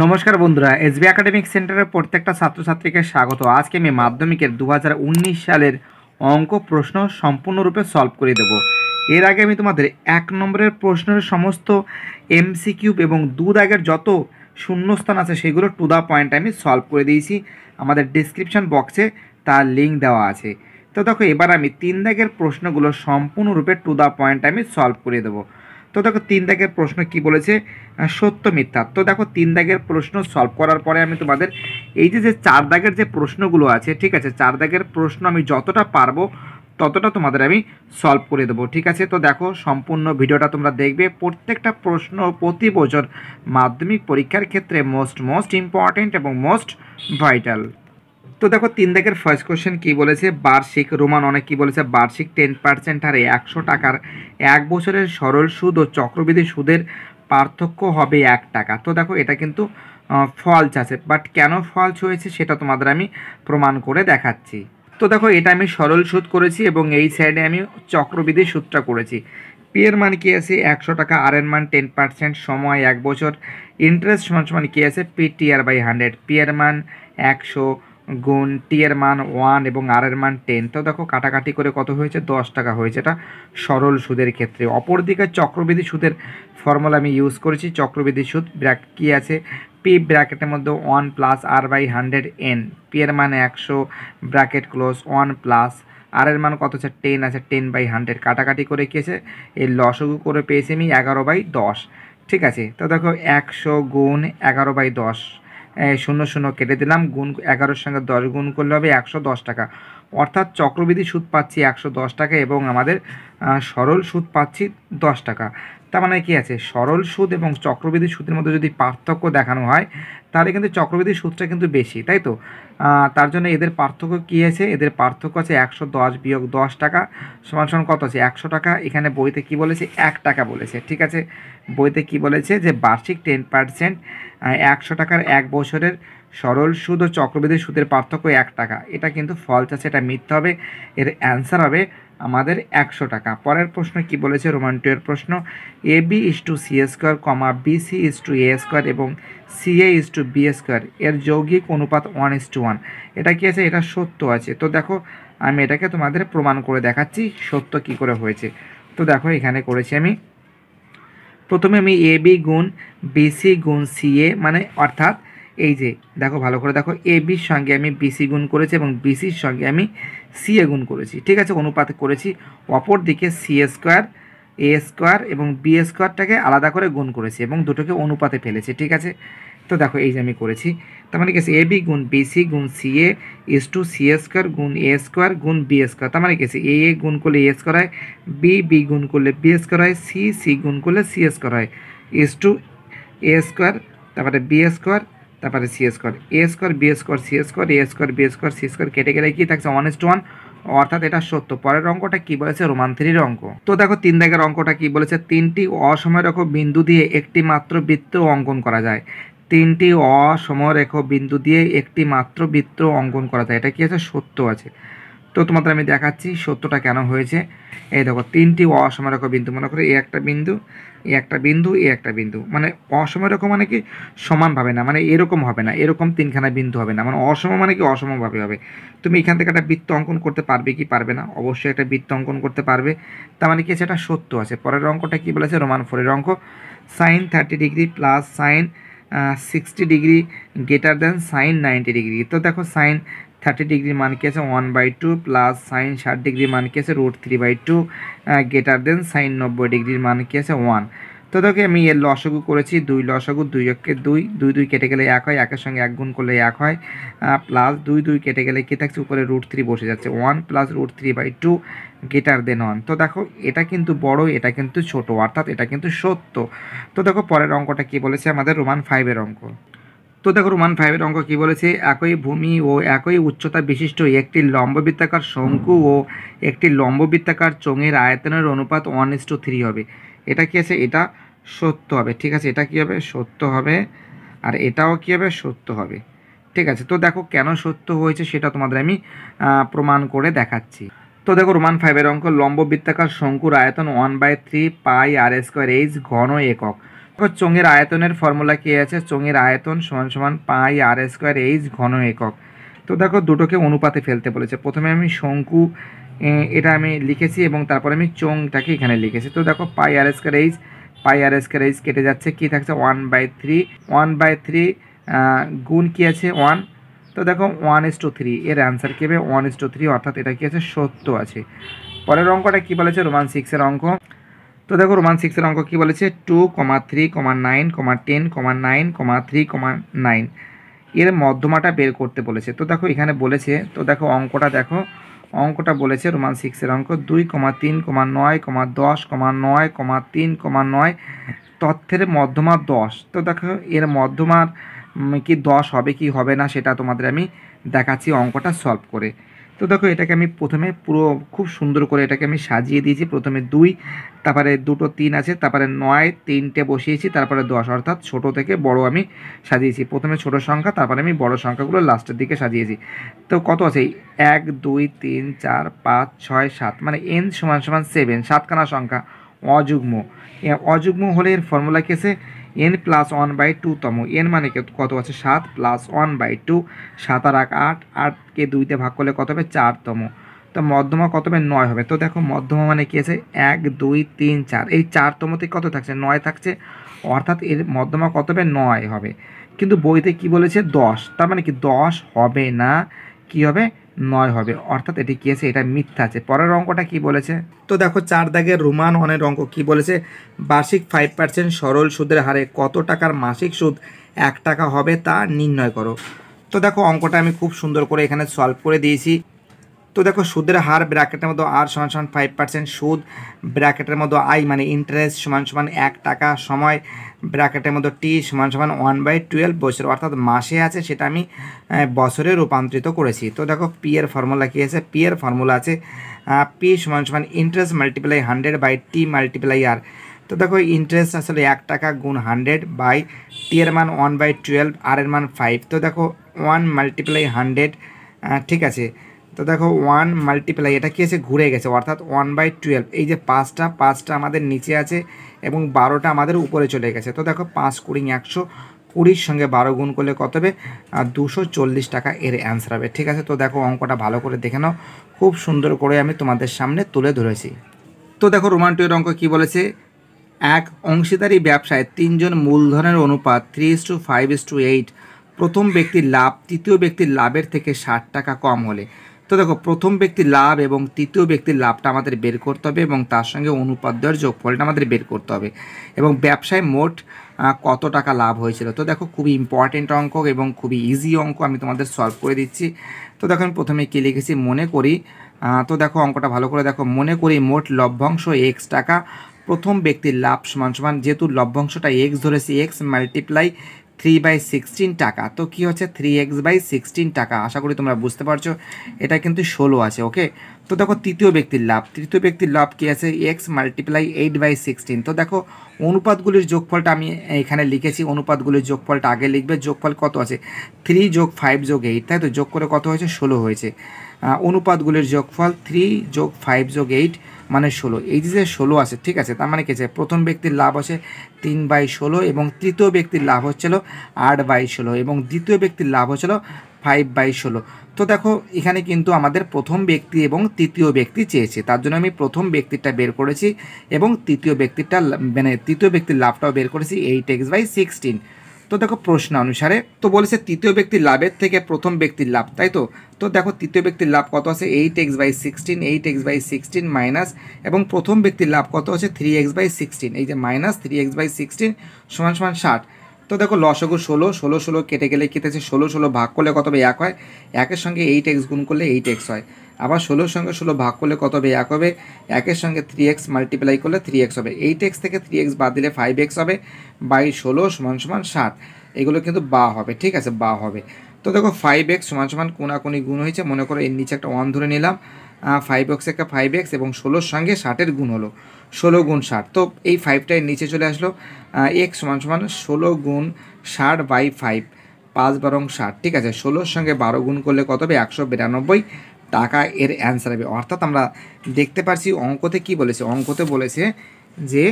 নমস্কার বন্ধুরা S B academic সেন্টারের প্রত্যেকটা ছাত্রছাত্রীকে স্বাগত আজকে আমি মাধ্যমিকের দু সালের অঙ্ক প্রশ্ন সম্পূর্ণরূপে সলভ করে দেব এর আগে আমি তোমাদের এক নম্বরের প্রশ্নের সমস্ত এমসি কিউব এবং দু দাগের যত শূন্যস্থান আছে সেগুলো টু দা পয়েন্ট আমি সলভ করে দিয়েছি আমাদের ডিসক্রিপশান বক্সে তার লিঙ্ক দেওয়া আছে তো দেখো এবার আমি তিন দাগের প্রশ্নগুলো সম্পূর্ণরূপে টু দা পয়েন্ট আমি সলভ করে দেবো তো দেখো তিন দাগের প্রশ্ন কি বলেছে সত্য মিথ্যা তো দেখো তিন দাগের প্রশ্ন সলভ করার পরে আমি তোমাদের এই যে যে চার দাগের যে প্রশ্নগুলো আছে ঠিক আছে চার দাগের প্রশ্ন আমি যতটা পারবো ততটা তোমাদের আমি সলভ করে দেবো ঠিক আছে তো দেখো সম্পূর্ণ ভিডিওটা তোমরা দেখবে প্রত্যেকটা প্রশ্ন প্রতি বছর মাধ্যমিক পরীক্ষার ক্ষেত্রে মোস্ট মোস্ট ইম্পর্ট্যান্ট এবং মোস্ট ভাইটাল তো দেখো তিন দাগের ফার্স্ট কোশ্চেন কী বলেছে বার্ষিক রোমান অনেক কী বলেছে বার্ষিক টেন পার্সেন্ট হারে একশো টাকার এক বছরের সরল সুদ ও চক্রবৃদ্ধি সুদের পার্থক্য হবে এক টাকা তো দেখো এটা কিন্তু ফলস আছে বাট কেন ফলস হয়েছে সেটা তোমাদের আমি প্রমাণ করে দেখাচ্ছি তো দেখো এটা আমি সরল সুদ করেছি এবং এই সাইডে আমি চক্রবৃদ্ধি সুদটা করেছি পি মান কী আছে একশো টাকা আর এর মান টেন পার্সেন্ট সময় এক বছর ইন্টারেস্ট সমান সমান কী আছে P T R by hundred P মান একশো গুণ টি এর মান ওয়ান এবং আর এর মান টেন তো দেখো কাটাকাটি করে কত হয়েছে দশ টাকা হয়েছে এটা সরল সুদের ক্ষেত্রে অপরদিকে চক্রবৃদ্ধি সুদের ফর্মুলা আমি ইউজ করেছি চক্রবৃদ্ধি সুদ ব্র্যাক কী আছে পি ব্র্যাকেটের মধ্যে one plus R by hundred N P এর মান একশো bracket close one plus R এর মান কত আছে টেন আছে টেন বাই হান্ড্রেড কাটাকাটি করে কী আছে এই লসগু করে পেয়েছি আমি এগারো বাই দশ ঠিক আছে তো দেখো একশো গুণ এগারো বাই দশ শূন্য শূন্য কেটে দিলাম গুণ এগারোর সঙ্গে দশ গুণ করলে হবে একশো দশ টাকা অর্থাৎ চক্রবৃদ্ধি সুদ পাচ্ছি একশো দশ টাকা এবং আমাদের সরল সুদ পাচ্ছি দশ টাকা তার মানে কী আছে সরল সুদ এবং চক্রবৃদ্ধি সুদের মধ্যে যদি পার্থক্য দেখানো হয় তাহলে কিন্তু চক্রবৃদ্ধি সুদটা কিন্তু বেশি তাই তো তার জন্য এদের পার্থক্য কী আছে এদের পার্থক্য আছে একশো দশ বিয়োগ দশ টাকা সমান সমান কত আছে একশো টাকা এখানে বইতে কি বলেছে এক টাকা বলেছে ঠিক আছে বইতে কি বলেছে যে বার্ষিক টেন পার্সেন্ট একশো টাকার এক বছরের সরল সুদ ও চক্রবৃদ্ধি সুদের পার্থক্য এক টাকা এটা কিন্তু ফলস আছে এটা মিথ্যা হবে এর অ্যান্সার হবে আমাদের একশো টাকা পরের প্রশ্ন কি বলেছে রোমান টু এর প্রশ্ন A B is to C A square comma B C is to A square এবং C A is to B square এর যৌগিক অনুপাত ওয়ান ইস টু ওয়ান এটা কি আছে এটা সত্য আছে তো দেখো আমি এটাকে তোমাদের প্রমাণ করে দেখাচ্ছি সত্য কি করে হয়েছে তো দেখো এখানে করেছি আমি প্রথমে আমি এ বি গুণ বি সি গুণ সি এ মানে অর্থাৎ এই যে দেখো ভালো করে দেখো এ বির সঙ্গে আমি বিসি গুণ করেছি এবং বিসির সঙ্গে আমি সি এ গুণ করেছি ঠিক আছে অনুপাত করেছি অপর দিকে C A square A square এবং বি স্কোয়ারটাকে আলাদা করে গুণ করেছি এবং দুটোকে অনুপাতে ফেলেছি ঠিক আছে তো দেখো এই যে আমি করেছি তার মানে কি এ বি গুণ বিসি গুণ C A is to C square গুণ এ স্কোয়ার গুণ বি স্কোয়ার তার মানে কি এ এ গুণ করলে এ স্কোয়ার হয় বি বি গুণ করলে বি স্কোয়ার হয় সি সি গুণ করলে সি স্কোয়ার হয় এস টু এ স্কোয়ার তারপরে মানে বি স্কোয়ার তারপরে C square A square B square C square A square B square C square কেটে গেলে কি থাকছে ওয়ান ইস্ট ওয়ান অর্থাৎ এটা সত্য পরের অঙ্কটা কি বলেছে রোমান থ্রির অঙ্ক তো দেখো তিন দাগের অঙ্কটা কি বলেছে তিনটি অসমরেখ বিন্দু দিয়ে একটি মাত্র বৃত্ত অঙ্কন করা যায় তিনটি অসমরেখ বিন্দু দিয়ে একটি মাত্র বৃত্ত অঙ্কন করা যায় এটা কি আছে সত্য আছে তো তোমাদের আমি দেখাচ্ছি সত্যটা কেন হয়েছে এই দেখো তিনটি অসমারক বিন্দু মনে করো এ একটা বিন্দু এ একটা বিন্দু এ একটা বিন্দু মানে অসম এরকম মানে কি সমানভাবে না মানে এরকম হবে না এরকম তিনখানা বিন্দু হবে না মানে অসম মানে কি অসমভাবে হবে তুমি এখান থেকে একটা বৃত্ত অঙ্কন করতে পারবে কি পারবে না অবশ্যই একটা বৃত্ত অঙ্কন করতে পারবে তার মানে কি সেটা সত্য আছে পরের অঙ্কটা কি বলেছে রোমান ফোরের অঙ্ক sine thirty degree plus sine sixty degree greater than sine ninety degree তো দেখো সাইন থার্টি ডিগ্রি মান কি আছে one by two plus sine ষাট ডিগ্রি মান কি আছে root three by two greater than sine নব্বই ডিগ্রির মান কি আছে ওয়ান তো দেখে আমি এর লসগু করেছি দুই লসগু দুই অক্ষে দুই দুই দুই কেটে গেলে এক হয় একের সঙ্গে এক গুণ করলে এক হয় প্লাস দুই দুই কেটে গেলে কী থাকছে উপরে রুট থ্রি বসে যাচ্ছে one plus root three by two greater than one তো দেখো এটা কিন্তু বড় এটা কিন্তু ছোট অর্থাৎ এটা কিন্তু সত্য তো দেখো পরের অঙ্কটা কি বলেছে আমাদের রোমান ফাইভের অঙ্ক তো দেখো রোমান ফাইভের অঙ্ক কি বলেছে একই ভূমি ও একই উচ্চতা বিশিষ্ট একটি লম্ববৃত্তাকার শঙ্কু ও একটি লম্ববৃত্তাকার চঙের আয়তনের অনুপাত ওয়ান ইস টু থ্রি হবে এটা কি আছে এটা সত্য হবে ঠিক আছে এটা কি হবে সত্য হবে আর এটাও কি হবে সত্য হবে ঠিক আছে তো দেখো কেন সত্য হয়েছে সেটা তোমাদের আমি প্রমাণ করে দেখাচ্ছি তো দেখো রোমান ফাইভের অঙ্ক লম্ব বৃত্তাকার শঙ্কুর আয়তন one by three pi R square H ঘন একক চোঙের আয়তনের ফর্মুলা কী আছে চোঙের আয়তন সমান সমান পাই আর স্কোয়ার এইচ ঘন একক তো দেখো দুটোকে অনুপাতে ফেলতে বলেছে প্রথমে আমি শঙ্কু এটা আমি লিখেছি এবং তারপরে আমি চোংটাকে এখানে লিখেছি তো দেখো pi R square H pi R square H কেটে যাচ্ছে কি থাকছে one by three one by three গুণ কী আছে ওয়ান তো দেখো ওয়ান ইস টু থ্রি এর অ্যান্সার কী হবে ওয়ান ইস টু থ্রি অর্থাৎ এটা কী আছে সত্য আছে পরের অঙ্কটা কী বলেছে রোমান সিক্সের অঙ্ক তো দেখো রোমান সিক্সের অঙ্ক কী বলেছে two comma three comma nine comma ten comma nine comma three comma nine এর মধ্যমাটা বের করতে বলেছে তো দেখো এখানে বলেছে তো দেখো অঙ্কটা দেখো অঙ্কটা বলেছে রোমান সিক্সের অঙ্ক দুই কমা তিন কমা নয় কমা দশ কমা নয় কমা তিন কমা নয় তথ্যের মধ্যমা দশ তো দেখো এর মধ্যমার কি দশ হবে কি হবে না সেটা তোমাদের আমি দেখাচ্ছি অঙ্কটা সলভ করে তো দেখো এটাকে আমি প্রথমে পুরো খুব সুন্দর করে এটাকে আমি সাজিয়ে দিয়েছি প্রথমে দুই তারপরে দুটো তিন আছে তারপরে নয় তিনটে বসিয়েছি তারপরে দশ অর্থাৎ ছোট থেকে বড় আমি সাজিয়েছি প্রথমে ছোট সংখ্যা তারপরে আমি বড় সংখ্যাগুলো লাস্টের দিকে সাজিয়েছি তো কত আছে এক দুই তিন চার পাঁচ ছয় সাত মানে এন সমান সমান সেভেন সাতখানা সংখ্যা অযুগ্ম অযুগ্ম হলে এর ফর্মুলা কেসে N plus one by two তম এন মানে কত আছে সাত প্লাস ওয়ান বাই টু সাত আর এক আট আটকে দুইতে ভাগ করলে কত হবে চারতম তো মধ্যমা কত হবে নয় হবে তো দেখো মধ্যমা মানে কী আছে এক দুই তিন চার এই চারতমতে কত থাকছে নয় থাকছে অর্থাৎ এর মধ্যমা কত হবে নয় হবে কিন্তু বইতে কি বলেছে দশ তার মানে কি দশ হবে না কি হবে নয় হবে অর্থাৎ এটি কী আছে এটা মিথ্যা আছে পরের অঙ্কটা কি বলেছে তো দেখো চার দাগের রুমান অনের অঙ্ক কি বলেছে বার্ষিক ফাইভ পার্সেন্ট সরল সুদের হারে কত টাকার মাসিক সুদ এক টাকা হবে তা নির্ণয় করো তো দেখো অঙ্কটা আমি খুব সুন্দর করে এখানে সলভ করে দিয়েছি তো দেখো সুদের হার ব্র্যাকেটের মধ্যে আর সমান সমান ফাইভ পার্সেন্ট সুদ ব্র্যাকেটের মধ্যে আই মানে ইন্টারেস্ট সমান সমান এক টাকা সময় ব্র্যাকেটের মধ্যে টি সমান সমান ওয়ান বাই টুয়েলভ বছর অর্থাৎ মাসে আছে সেটা আমি বছরে রূপান্তরিত করেছি তো দেখো পি এর ফর্মুলা কী আছে পি এর ফর্মুলা আছে পি সমান সমান interest multiply hundred by T multiply R তো দেখো ইন্টারেস্ট আসলে এক টাকা গুণ হান্ড্রেড বাই টি এর মান ওয়ান বাই টুয়েলভ আর এর মান ফাইভ তো দেখো ওয়ান মাল্টিপ্লাই হান্ড্রেড ঠিক আছে তো দেখো ওয়ান মাল্টিপ্লাই এটা কি এসে ঘুরে গেছে অর্থাৎ ওয়ান বাই টুয়েলভ এই যে পাঁচটা পাঁচটা আমাদের নিচে আছে এবং বারোটা আমাদের উপরে চলে গেছে তো দেখো পাঁচ কুড়ি একশো কুড়ির সঙ্গে বারো গুণ করলে কত হবে দুশো চল্লিশ টাকা এর অ্যান্সার হবে ঠিক আছে তো দেখো অঙ্কটা ভালো করে দেখে নাও খুব সুন্দর করে আমি তোমাদের সামনে তুলে ধরেছি তো দেখো রোমান অঙ্ক কী বলেছে এক অংশীদারি ব্যবসায় তিনজন মূলধনের অনুপাত three is to five is to eight প্রথম ব্যক্তির লাভ তৃতীয় ব্যক্তির লাভের থেকে ষাট টাকা কম হলে তো দেখো প্রথম ব্যক্তির লাভ এবং তৃতীয় ব্যক্তির লাভটা আমাদের বের করতে হবে এবং তার সঙ্গে অনুপাত দেওয়ার যোগফলটা আমাদের বের করতে হবে এবং ব্যবসায় মোট কত টাকা লাভ হয়েছিল তো দেখো খুবই ইম্পর্টেন্ট অঙ্ক এবং খুবই ইজি অঙ্ক আমি তোমাদের সলভ করে দিচ্ছি তো দেখো আমি প্রথমে কী লিখেছি মনে করি তো দেখো অঙ্কটা ভালো করে দেখো মনে করি মোট লভ্যাংশ এক্স টাকা প্রথম ব্যক্তির লাভ সমান সমান যেহেতু লভ্যাংশটা এক্স ধরেছি X multiply three by sixteen টাকা তো কি হচ্ছে থ্রি এক্স বাই সিক্সটিন টাকা আশা করি তোমরা বুঝতে পারছো এটা কিন্তু ষোলো আছে ওকে তো দেখো তৃতীয় ব্যক্তির লাভ তৃতীয় ব্যক্তির লাভ কী আছে X multiply eight by sixteen তো দেখো অনুপাতগুলির যোগফলটা আমি এখানে লিখেছি অনুপাতগুলির যোগফলটা আগে লিখবে যোগফল কত আছে থ্রি যোগ ফাইভ যোগ এইট তাই তো যোগ করে কত হয়েছে ষোলো হয়েছে অনুপাতগুলির যোগফল থ্রি যোগ ফাইভ যোগ এইট মানে ষোলো এই যে ষোলো আছে ঠিক আছে তার মানে কি আছে প্রথম ব্যক্তির লাভ হচ্ছে তিন বাই ষোলো এবং তৃতীয় ব্যক্তির লাভ হচ্ছিল আট বাই ষোলো এবং দ্বিতীয় ব্যক্তির লাভ হচ্ছিল ফাইভ বাই ষোলো তো দেখো এখানে কিন্তু আমাদের প্রথম ব্যক্তি এবং তৃতীয় ব্যক্তি চেয়েছে তার জন্য আমি প্রথম ব্যক্তিটা বের করেছি এবং তৃতীয় ব্যক্তিটা মানে তৃতীয় ব্যক্তির লাভটাও বের করেছি এইট এক্স বাই সিক্সটিন তো দেখো প্রশ্ন অনুসারে তো বলেছে তৃতীয় ব্যক্তির লাভের থেকে প্রথম ব্যক্তির লাভ তাই তো তো দেখো তৃতীয় ব্যক্তির লাভ কত আছে eight X by sixteen eight X by sixteen minus এবং প্রথম ব্যক্তির লাভ কত আছে থ্রি এক্স বাই সিক্সটিন এই যে minus three X by sixteen সমান সমান ষাট তো দেখো লসগু ষোলো ষোলো ষোলো কেটে গেলে কেটেছে ষোলো ষোলো ভাগ করলে কত হবে এক হয় একের সঙ্গে এইট এক্স গুণ করলে এইট এক্স হয় আবার ষোলোর সঙ্গে ষোলো ভাগ করলে কত হবে এক হবে একের সঙ্গে থ্রি এক্স মাল্টিপ্লাই করলে থ্রি এক্স হবে এইট এক্স থেকে থ্রি এক্স বাদ দিলে ফাইভ এক্স হবে বাই ষোলো সমান সমান ষাট এগুলো কিন্তু বা হবে ঠিক আছে বা হবে তো দেখো ফাইভ এক্স সমান সমান কোনাকুনি গুণ হয়েছে মনে করো এর নিচে একটা ওয়ান ধরে নিলাম ফাইভ এক্স একটা ফাইভ এক্স এবং ষোলোর সঙ্গে ষাটের গুণ হলো ষোলো গুণ ষাট তো এই ফাইভটাই নিচে চলে আসলো এক্স সমান সমান ষোলো গুণ ষাট বাই ফাইভ পাঁচ বারং ষাট ঠিক আছে ষোলোর সঙ্গে বারো গুণ করলে কত হবে একশো বিরানব্বই টাকা এর অ্যান্সার হবে অর্থাৎ আমরা দেখতে পারছি অঙ্কতে কি বলেছে অঙ্কতে বলেছে যে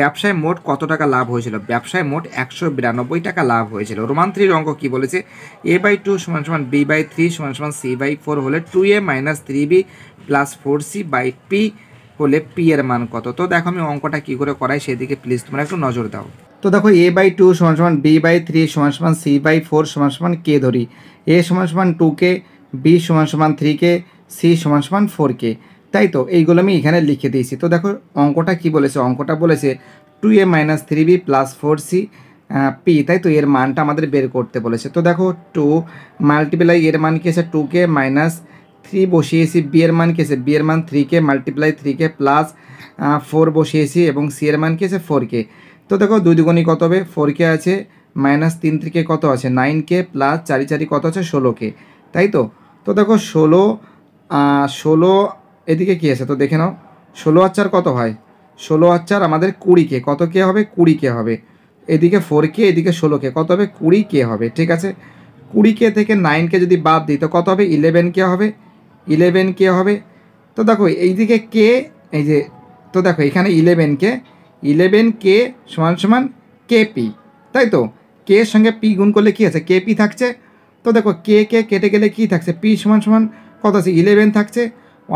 ব্যবসায় মোট কত টাকা লাভ হয়েছিল ব্যবসায় মোট একশো বিরানব্বই টাকা লাভ হয়েছিল রোমান অঙ্ক কী বলেছে এ বাই টু সমান সমান বি বাই থ্রি সমান সমান সি বাই ফোর হলে two a minus three b plus four c by p হলে পি এর মান কত তো দেখো আমি অঙ্কটা কী করে করাই সেদিকে প্লিজ তোমরা একটু নজর দাও তো দেখো এ বাই টু সমান সমান বি বাই থ্রি সমান সমান সি বাই ফোর সমান সমান কে ধরি এ সমান সমান টু কে বি সমান সমান থ্রি কে সি সমান সমান ফোর কে তাই তো এইগুলো আমি এখানে লিখে দিয়েছি তো দেখো অঙ্কটা কি বলেছে অঙ্কটা বলেছে two a minus three b plus four c p তাই তো এর মানটা আমাদের বের করতে বলেছে তো দেখো টু মাল্টিপ্লাই এর মান কি আছে টু কে মাইনাস থ্রি বসিয়েছি বি এর মান কেছে বি এর মান কে মাল্টিপ্লাই কে প্লাস ফোর বসিয়েছি এবং সি এর মান কেছে ফোর কে তো দেখো দুই দুগুণি কত হবে ফোর কে আছে মাইনাস তিন কে কত আছে নাইন কে প্লাস চারি চারি কত আছে ষোলো কে তাই তো তো দেখো ষোলো ষোলো এদিকে কী আছে তো দেখে নাও ষোলো আচ্চার কত হয় ষোলো আচ্চার আমাদের কুড়ি কে কত কে হবে কুড়ি কে হবে এদিকে ফোর কে এদিকে ষোলো কে কত হবে কুড়ি কে হবে ঠিক আছে কুড়ি কে থেকে নাইন কে যদি বাদ দিই তো কত হবে ইলেভেন কে হবে ইলেভেন কে হবে তো দেখো এইদিকে কে এই যে তো দেখো এখানে ইলেভেন কে ইলেভেন কে সমান সমান কেপি তাই তো কে এর সঙ্গে পি গুণ করলে কী আছে কেপি থাকছে তো দেখো কে কে কেটে গেলে কী থাকছে পি সমান সমান কত আছে ইলেভেন থাকছে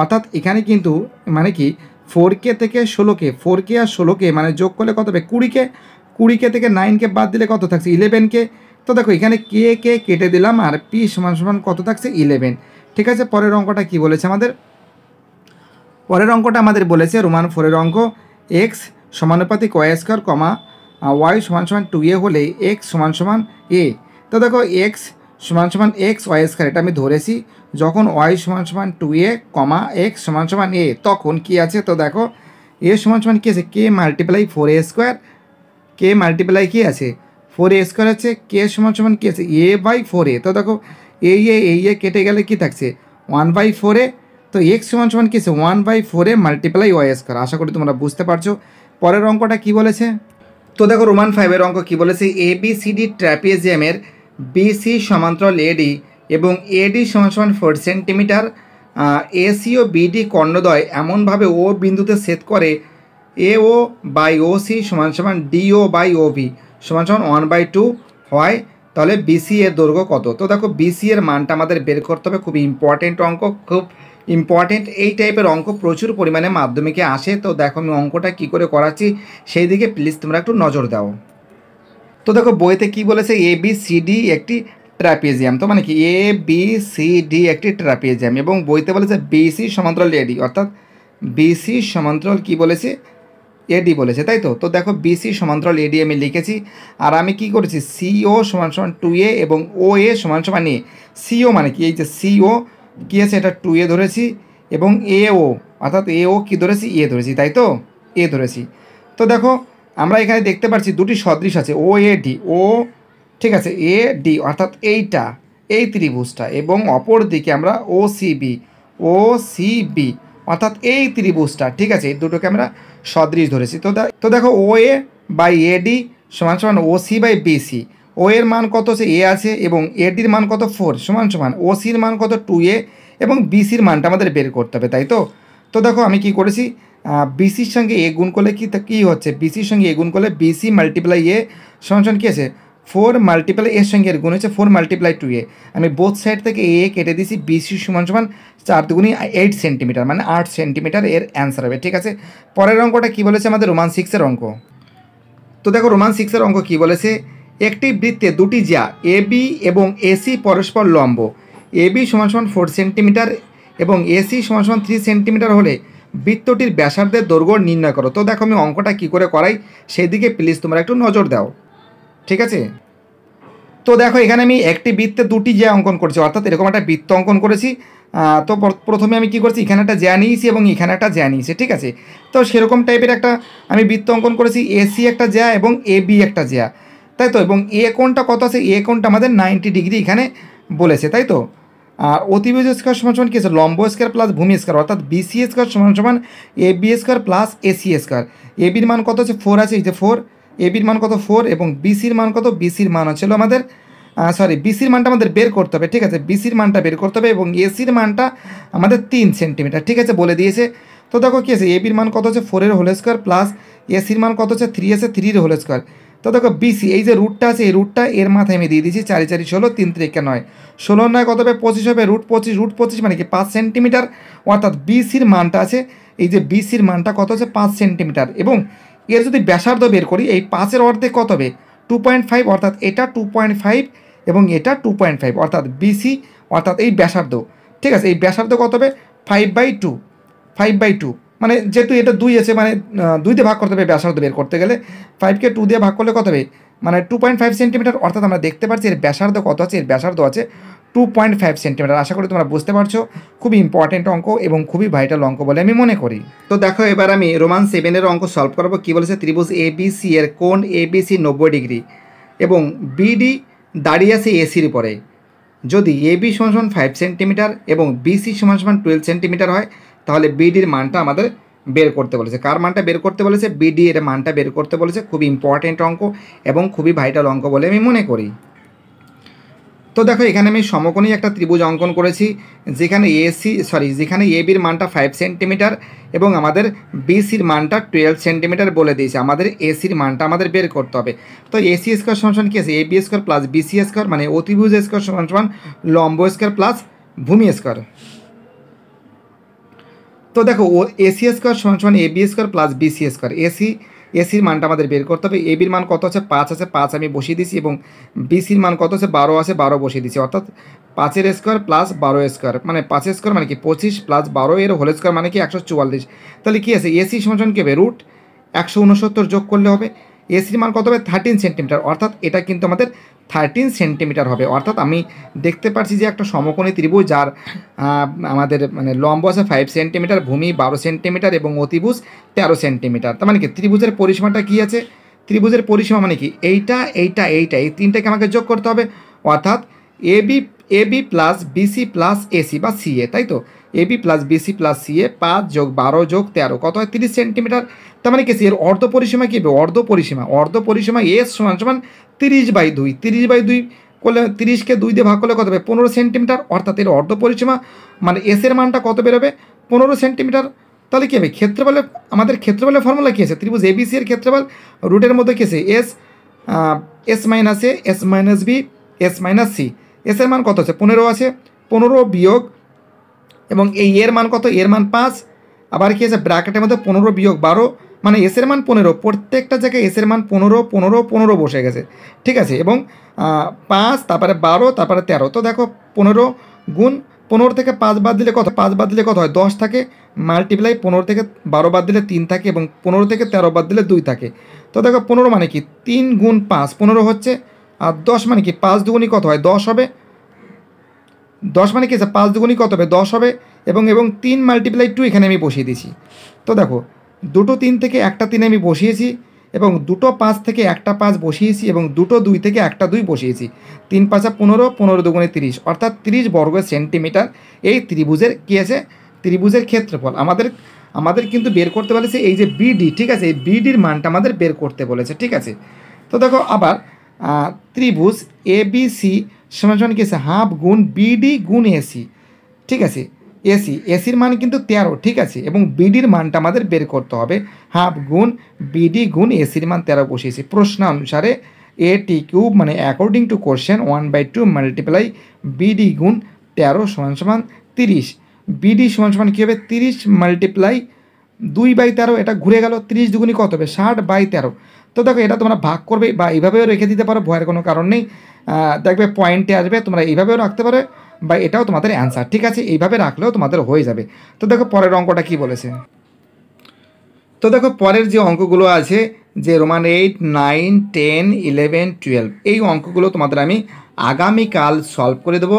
অর্থাৎ এখানে কিন্তু মানে কি ফোর কে থেকে ষোলোকে ফোর কে আর ষোলোকে মানে যোগ করলে কত হবে কুড়ি কে কুড়ি কে থেকে নাইনকে বাদ দিলে কত থাকছে ইলেভেনকে তো দেখো এখানে কে কে কেটে দিলাম আর পি সমান সমান কত থাকছে ইলেভেন ঠিক আছে পরের অঙ্কটা কি বলেছে আমাদের পরের অঙ্কটা আমাদের বলেছে রোমান ফোরের অঙ্ক এক্স সমানুপাতিক ওয়াই স্কোয়ার কমা ওয়াই সমান সমান টু এ হলে এক্স সমান সমান এ তো দেখো এক্স সমান সমান এক্স ওয়াই স্কোয়ার এটা আমি ধরেছি যখন ওয়াই সমান সমান টু এ কমা এক্স সমান সমান এ তখন কি আছে তো দেখো এ সমান সমান কী আছে কে মাল্টিপ্লাই ফোর এ স্কোয়ার কে মাল্টিপ্লাই কী আছে ফোর এ স্কোয়ার আছে কে সমান সমান কী আছে এ বাই ফোর এ তো দেখো এই এ এই এ কেটে গেলে কি থাকছে ওয়ান বাই ফোরে তো এক্স সমান সমান কী আছে ওয়ান বাই ফোরে মাল্টিপ্লাই ওয়াই স্কোয়ার আশা করি তোমরা বুঝতে পারছো পরের অঙ্কটা কি বলেছে তো দেখো রোমান ফাইভের অঙ্ক কি বলেছে এ বি সি ডি ট্র্যাপিজিয়ামের বিসি সমান্তরাল এডি এবং এডি সমান সমান ফোর সেন্টিমিটার এসি ও বিডি কর্ণদয় এমনভাবে ও বিন্দুতে ছেদ করে এ ও বাই ও সি সমান সমান ডিও বাই ও বি সমান সমান ওয়ান বাই টু হয় তাহলে বিসি এর দৈর্ঘ্য কত তো দেখো বিসি এর মানটা আমাদের বের করতে হবে খুব ইম্পর্টেন্ট অঙ্ক খুব ইম্পর্টেন্ট এই টাইপের অঙ্ক প্রচুর পরিমাণে মাধ্যমিকে আসে তো দেখো আমি অঙ্কটা কি করে করাচ্ছি সেই দিকে প্লিজ তোমরা একটু নজর দাও তো দেখো বইতে কি বলেছে এ বি সি ডি একটি ট্র্যাপিজিয়াম তো মানে কি এ বি সি ডি একটি ট্র্যাপিজিয়াম এবং বইতে বলেছে বিসি সমান্তরাল এডি অর্থাৎ বিসি সমান্তরাল কি বলেছে এডি বলেছে তাই তো তো দেখো বিসি সমান্তরাল এডি আমি লিখেছি আর আমি কি করেছি সিও সমান সমান টু এ এবং ও এ সমান সমান এ সিও মানে কি এই যে সিও কী আছে এটা টু এ ধরেছি এবং এ ও অর্থাৎ এ ও কী ধরেছি এ ধরেছি তাই তো এ ধরেছি তো দেখো আমরা এখানে দেখতে পাচ্ছি দুটি সদৃশ আছে ও এ ডি ও ঠিক আছে এ ডি অর্থাৎ এইটা এই ত্রিভুজটা এবং অপর দিকে আমরা ও সিবি ও সিবি অর্থাৎ এই ত্রিভুজটা ঠিক আছে এই দুটোকে আমরা সদৃশ ধরেছি তো তো দেখো ও এ বাই এডি সমান সমান ও সি বাই বিসি ও এর মান কত সে এ আছে এবং এডির মান কত ফোর সমান সমান ও সির মান কত টু এ এবং বিসির মানটা আমাদের বের করতে হবে তাই তো তো দেখো আমি কি করেছি বিসির সঙ্গে এ গুণ করলে কি কী হচ্ছে বিসির সঙ্গে এ গুণ করলে বিসি মাল্টিপ্লাই এ সমান সমান কী আছে ফোর মাল্টিপ্লাই এর সঙ্গে এর গুণ হচ্ছে ফোর মাল্টিপ্লাই টু এ আমি বোথ সাইড থেকে এ কেটে দিয়েছি বিসি সমান সমান চার দুগুণি এইট সেন্টিমিটার মানে আট সেন্টিমিটার এর অ্যান্সার হবে ঠিক আছে পরের অঙ্কটা কী বলেছে আমাদের রোমান সিক্সের অঙ্ক তো দেখো রোমান সিক্সের অঙ্ক কী বলেছে একটি বৃত্তে দুটি জিয়া এ বি এবং এসি পরস্পর লম্ব এ বি সমান সমান ফোর সেন্টিমিটার এবং এসি সমান সমান থ্রি সেন্টিমিটার হলে বৃত্তটির ব্যাসার্ধের দৈর্ঘ্য নির্ণয় করো তো দেখো আমি অঙ্কটা কী করে করাই সেদিকে প্লিজ তোমরা একটু নজর দাও ঠিক আছে তো দেখো এখানে আমি একটি বৃত্তে দুটি জ্যা অঙ্কন করেছি অর্থাৎ এরকম একটা বৃত্ত অঙ্কন করেছি তো প্রথমে আমি কি করছি এখানে একটা জ্যা নিয়েছি এবং এখানে একটা জ্যা নিয়েছি ঠিক আছে তো সেরকম টাইপের একটা আমি বৃত্ত অঙ্কন করেছি এসি একটা জ্যা এবং এ বি একটা জ্যা তাই তো এবং এ কোনটা কত আছে এ কোনটা আমাদের নাইনটি ডিগ্রি এখানে বলেছে তাই তো আর অতিভুজ স্কোয়ার সমান সমান কী আছে লম্ব স্কোয়ার প্লাস ভূমি স্কোয়ার অর্থাৎ বিসি স্কোয়ার সমান সমান A B square plus AC square A বির মান কত আছে ফোর আছে এই যে ফোর এবির মান কত ফোর এবং বিসির মান কত বিসির মান হচ্ছিল আমাদের সরি বিসির মানটা আমাদের বের করতে হবে ঠিক আছে বিসির মানটা বের করতে হবে এবং এসির মানটা আমাদের তিন সেন্টিমিটার ঠিক আছে বলে দিয়েছে তো দেখো কী আছে এবির মান কত হচ্ছে ফোরের হোল স্কোয়ার প্লাস এসির মান কত হচ্ছে থ্রি আছে থ্রির হোল স্কোয়ার তো দেখো বিসি এই যে রুটটা আছে এই রুটটা এর মাথায় আমি দিয়ে দিয়েছি চারি চারি ষোলো তিন তিরিকা নয় ষোলো নয় কত হবে পঁচিশ হবে রুট পঁচিশ রুট পঁচিশ মানে কি পাঁচ সেন্টিমিটার অর্থাৎ বিসির মানটা আছে এই যে বিসির মানটা কত হচ্ছে পাঁচ সেন্টিমিটার এবং এর যদি ব্যাসার্ধ বের করি এই পাঁচের অর্ধেক কত হবে টু পয়েন্ট ফাইভ অর্থাৎ এটা টু পয়েন্ট ফাইভ এবং এটা টু পয়েন্ট ফাইভ অর্থাৎ বিসি অর্থাৎ এই ব্যাসার্ধ ঠিক আছে এই ব্যাসার্ধ কত হবে five by two five by two মানে যেহেতু এটা দুই আছে মানে দুই দিয়ে ভাগ করতে হবে ব্যাসার্ধ বের করতে গেলে ফাইভকে টু দিয়ে ভাগ করলে কত হবে মানে টু পয়েন্ট ফাইভ সেন্টিমিটার অর্থাৎ আমরা দেখতে পাচ্ছি এর ব্যাসার্ধ কত আছে এর ব্যাসার্ধ আছে টু পয়েন্ট ফাইভ সেন্টিমিটার আশা করি তোমরা বুঝতে পারছো খুবই ইম্পর্টেন্ট অঙ্ক এবং খুবই ভাইটাল অঙ্ক বলে আমি মনে করি তো দেখো এবার আমি রোমান সেভেনের অঙ্ক সলভ করবো কী বলেছে ত্রিভুজ এ বি সি এর কোন এ বি নব্বই ডিগ্রি এবং বিডি দাঁড়িয়ে আছে এসির উপরে যদি এ বি সমান সমান ফাইভ সেন্টিমিটার এবং বিসি সমান সমান টুয়েলভ সেন্টিমিটার হয় তাহলে বিডির মানটা আমাদের বের করতে বলেছে কার মানটা বের করতে বলেছে বিডি এর মানটা বের করতে বলেছে খুব ইম্পর্টেন্ট অঙ্ক এবং খুবই ভাইটাল অঙ্ক বলে আমি মনে করি তো দেখো এখানে আমি সমকোণী একটা ত্রিভুজ অঙ্কন করেছি যেখানে এসি সরি যেখানে এ বির মানটা ফাইভ সেন্টিমিটার এবং আমাদের বিসির মানটা টুয়েলভ সেন্টিমিটার বলে দিয়েছে আমাদের এসির মানটা আমাদের বের করতে হবে তো এসি স্কোয়ার সমান সমান কী আছে A B square plus BC square মানে অতিভুজ স্কোয়ার সমান সমান লম্ব স্কোয়ার প্লাস ভূমি স্কোয়ার তো দেখো ও এসি স্কোয়ার সমান সমান A B square plus BC square AC এসির মানটা আমাদের বের করতে হবে এবির মান কত আছে পাঁচ আছে পাঁচ আমি বসিয়ে দিছি এবং বিসির মান কত আছে বারো আছে বারো বসিয়ে দিছি অর্থাৎ পাঁচের স্কোয়ার প্লাস বারো স্কোয়ার মানে পাঁচের স্কোয়ার মানে কি পঁচিশ প্লাস বারো এর হোল স্কোয়ার মানে কি একশো চুয়াল্লিশ তাহলে কী আছে এসি সমান কেবে রুট একশো উনসত্তর যোগ করলে হবে এসির মান কত হবে থার্টিন সেন্টিমিটার অর্থাৎ এটা কিন্তু আমাদের থার্টিন সেন্টিমিটার হবে অর্থাৎ আমি দেখতে পাচ্ছি যে একটা সমকোণী ত্রিভুজ যার আমাদের মানে লম্ব আছে ফাইভ সেন্টিমিটার ভূমি বারো সেন্টিমিটার এবং অতিভুজ তেরো সেন্টিমিটার তার মানে কি ত্রিভুজের পরিসীমাটা কী আছে ত্রিভুজের পরিসীমা মানে কি এইটা এইটা এইটা এই তিনটাকে আমাকে যোগ করতে হবে অর্থাৎ A B A B plus BC plus AC বা সিএ তাই তো A B plus BC plus CA পাঁচ যোগ বারো যোগ তেরো কত হয় তিরিশ সেন্টিমিটার তার মানে কি এর অর্ধ পরিসীমা কী হবে অর্ধ পরিসীমা অর্ধ পরিসীমা এস সমান সমান তিরিশ বাই দুই তিরিশ বাই দুই করলে তিরিশকে দুই দিয়ে ভাগ করলে কত হবে পনেরো সেন্টিমিটার অর্থাৎ এর অর্ধ পরিসীমা মানে এসের মানটা কত বেরোবে পনেরো সেন্টিমিটার তাহলে কী হবে ক্ষেত্রফলে আমাদের ক্ষেত্রফলের ফর্মুলা কী আছে ত্রিভুজ এবিসি এর ক্ষেত্রফল রুটের মধ্যে কী আছে s s minus a s minus b s minus c এসের মান কত আছে পনেরো আছে পনেরো বিয়োগ এবং এই এর মান কত এর মান পাঁচ আবার কি আছে ব্র্যাকেটের মধ্যে পনেরো বিয়োগ বারো মানে এসের মান পনেরো প্রত্যেকটা জায়গায় এসের মান পনেরো পনেরো পনেরো বসে গেছে ঠিক আছে এবং পাঁচ তারপরে বারো তারপরে তেরো তো দেখো পনেরো গুণ পনেরো থেকে পাঁচ বাদ দিলে কত পাঁচ বাদ দিলে কত হয় দশ থাকে মাল্টিপ্লাই পনেরো থেকে বারো বাদ দিলে তিন থাকে এবং পনেরো থেকে তেরো বাদ দিলে দুই থাকে তো দেখো পনেরো মানে কি তিন গুণ পাঁচ পনেরো হচ্ছে আর দশ মানে কি পাঁচ দুগুণই কত হয় দশ হবে দশ মানে কি আছে পাঁচ দুগুণই কত হবে দশ হবে এবং এবং তিন মাল্টিপ্লাই টু এখানে আমি বসিয়ে দিয়েছি তো দেখো দুটো তিন থেকে একটা তিন আমি বসিয়েছি এবং দুটো পাঁচ থেকে একটা পাঁচ বসিয়েছি এবং দুটো দুই থেকে একটা দুই বসিয়েছি তিন পাঁচা পনেরো পনেরো দুগুণে তিরিশ অর্থাৎ তিরিশ বর্গ সেন্টিমিটার এই ত্রিভুজের কী আছে ত্রিভুজের ক্ষেত্রফল আমাদের আমাদের কিন্তু বের করতে বলেছে এই যে বিডি ঠিক আছে এই বিডির মানটা আমাদের বের করতে বলেছে ঠিক আছে তো দেখো আবার ত্রিভুজ এবিসি বি সি সমান সমান কী আছে হাফ গুণ বিডি গুণ এসি ঠিক আছে এসি এসির মান কিন্তু তেরো ঠিক আছে এবং বিডির মানটা আমাদের বের করতে হবে হাফ গুণ বিডি গুণ এসির মান তেরো বসিয়েছি প্রশ্ন অনুসারে এ টি কিউব মানে according to question one by two multiply BD গুণ তেরো সমান সমান তিরিশ বিডি সমান সমান কী হবে তিরিশ মাল্টিপ্লাই দুই বাই তেরো এটা ঘুরে গেল তিরিশ দুগুণি কত হবে ষাট বাই তেরো তো দেখো এটা তোমরা ভাগ করবে বা এইভাবেও রেখে দিতে পারো ভয়ের কোনো কারণ নেই দেখবে পয়েন্টে আসবে তোমরা এইভাবেও রাখতে পারো বা এটাও তোমাদের অ্যান্সার ঠিক আছে এইভাবে রাখলেও তোমাদের হয়ে যাবে তো দেখো পরের অঙ্কটা কি বলেছে তো দেখো পরের যে অঙ্কগুলো আছে যে Roman eight nine ten eleven twelve এই অঙ্কগুলো তোমাদের আমি আগামীকাল সলভ করে দেবো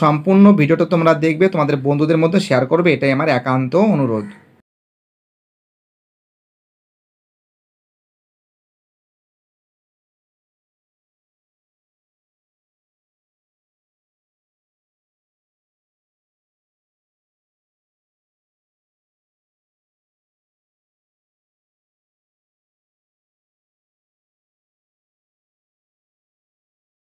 সম্পূর্ণ ভিডিওটা তোমরা দেখবে তোমাদের বন্ধুদের মধ্যে শেয়ার করবে এটাই আমার একান্ত অনুরোধ